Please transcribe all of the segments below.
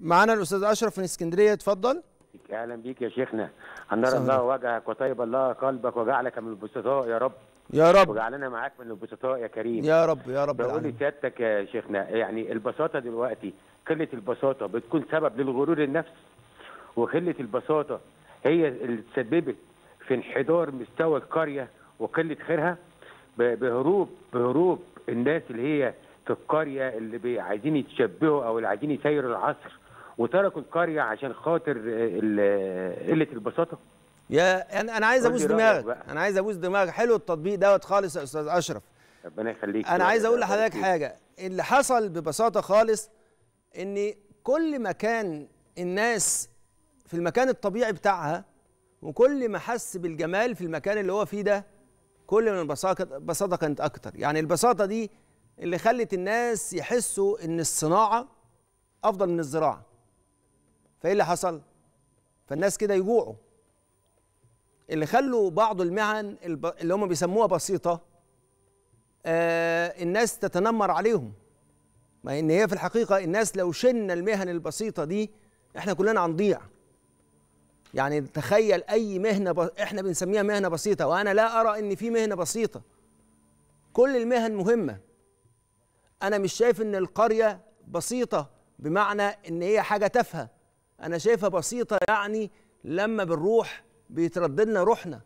معانا الاستاذ اشرف من اسكندريه اتفضل اهلا بيك يا شيخنا انار الله وجهك وطيب الله قلبك وجعلك من البسطاء يا رب يا رب وجعلنا معاك من البسطاء يا كريم يا رب يا رب بقول لسيادتك يا شيخنا يعني البساطه دلوقتي قله البساطه بتكون سبب للغرور النفس وقله البساطه هي اللي تسببت في انحدار مستوى القريه وقله خيرها بهروب بهروب الناس اللي هي في القريه اللي عايزين يتشبهوا او اللي عايزين يسيروا العصر وتركوا القريه عشان خاطر قله البساطه يا انا انا عايز ابوس دماغك انا عايز ابوس دماغك حلو التطبيق دوت خالص يا استاذ اشرف ربنا يخليك انا عايز اقول لحضرتك حاجه اللي حصل ببساطه خالص ان كل ما كان الناس في المكان الطبيعي بتاعها وكل ما حس بالجمال في المكان اللي هو فيه ده كل ما البساطه كانت اكتر يعني البساطه دي اللي خلت الناس يحسوا ان الصناعه افضل من الزراعه فايه اللي حصل فالناس كده يجوعوا اللي خلوا بعض المهن اللي هم بيسموها بسيطه آه الناس تتنمر عليهم ما ان هي في الحقيقه الناس لو شلنا المهن البسيطه دي احنا كلنا هنضيع يعني تخيل اي مهنه ب... احنا بنسميها مهنه بسيطه وانا لا ارى ان في مهنه بسيطه كل المهن مهمه انا مش شايف ان القريه بسيطه بمعنى ان هي حاجه تافهه انا شايفها بسيطه يعني لما بنروح بيترددنا روحنا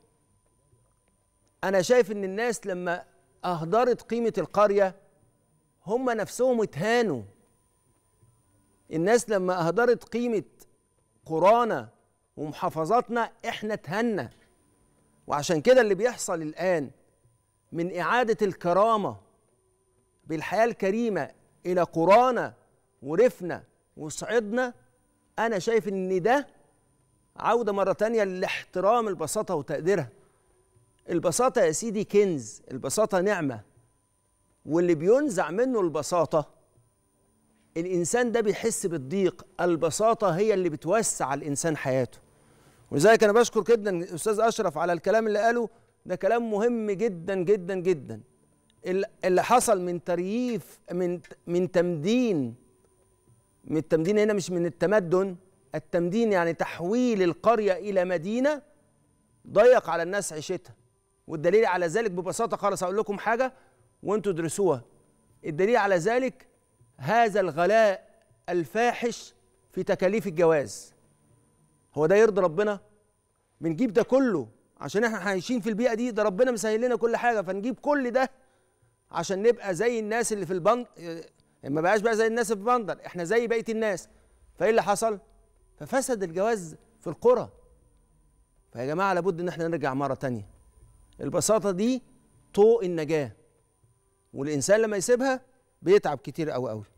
انا شايف ان الناس لما اهدرت قيمه القريه هم نفسهم اتهانوا الناس لما اهدرت قيمه قرانا ومحافظاتنا احنا اتهنا وعشان كده اللي بيحصل الان من اعاده الكرامه بالحياه الكريمه الى قرانا ورفنا وصعدنا انا شايف ان ده عوده مره تانية لاحترام البساطه وتقديرها البساطه يا سيدي كنز البساطه نعمه واللي بينزع منه البساطه الانسان ده بيحس بالضيق البساطه هي اللي بتوسع الانسان حياته ولذلك انا بشكر جدا الاستاذ اشرف على الكلام اللي قاله ده كلام مهم جدا جدا جدا اللي حصل من ترييف من من تمدين من التمدين هنا مش من التمدن التمدين يعني تحويل القرية إلى مدينة ضيق على الناس عيشتها والدليل على ذلك ببساطة خالص أقول لكم حاجة وأنتوا درسوها الدليل على ذلك هذا الغلاء الفاحش في تكاليف الجواز هو ده يرضي ربنا بنجيب ده كله عشان احنا عايشين في البيئه دي ده ربنا مسهل لنا كل حاجه فنجيب كل ده عشان نبقى زي الناس اللي في البنك ما بقاش بقى زي الناس في بندر احنا زي بقيه الناس فايه اللي حصل ففسد الجواز في القرى فيا جماعه لابد ان احنا نرجع مره تانية البساطه دي طوق النجاه والانسان لما يسيبها بيتعب كتير قوي قوي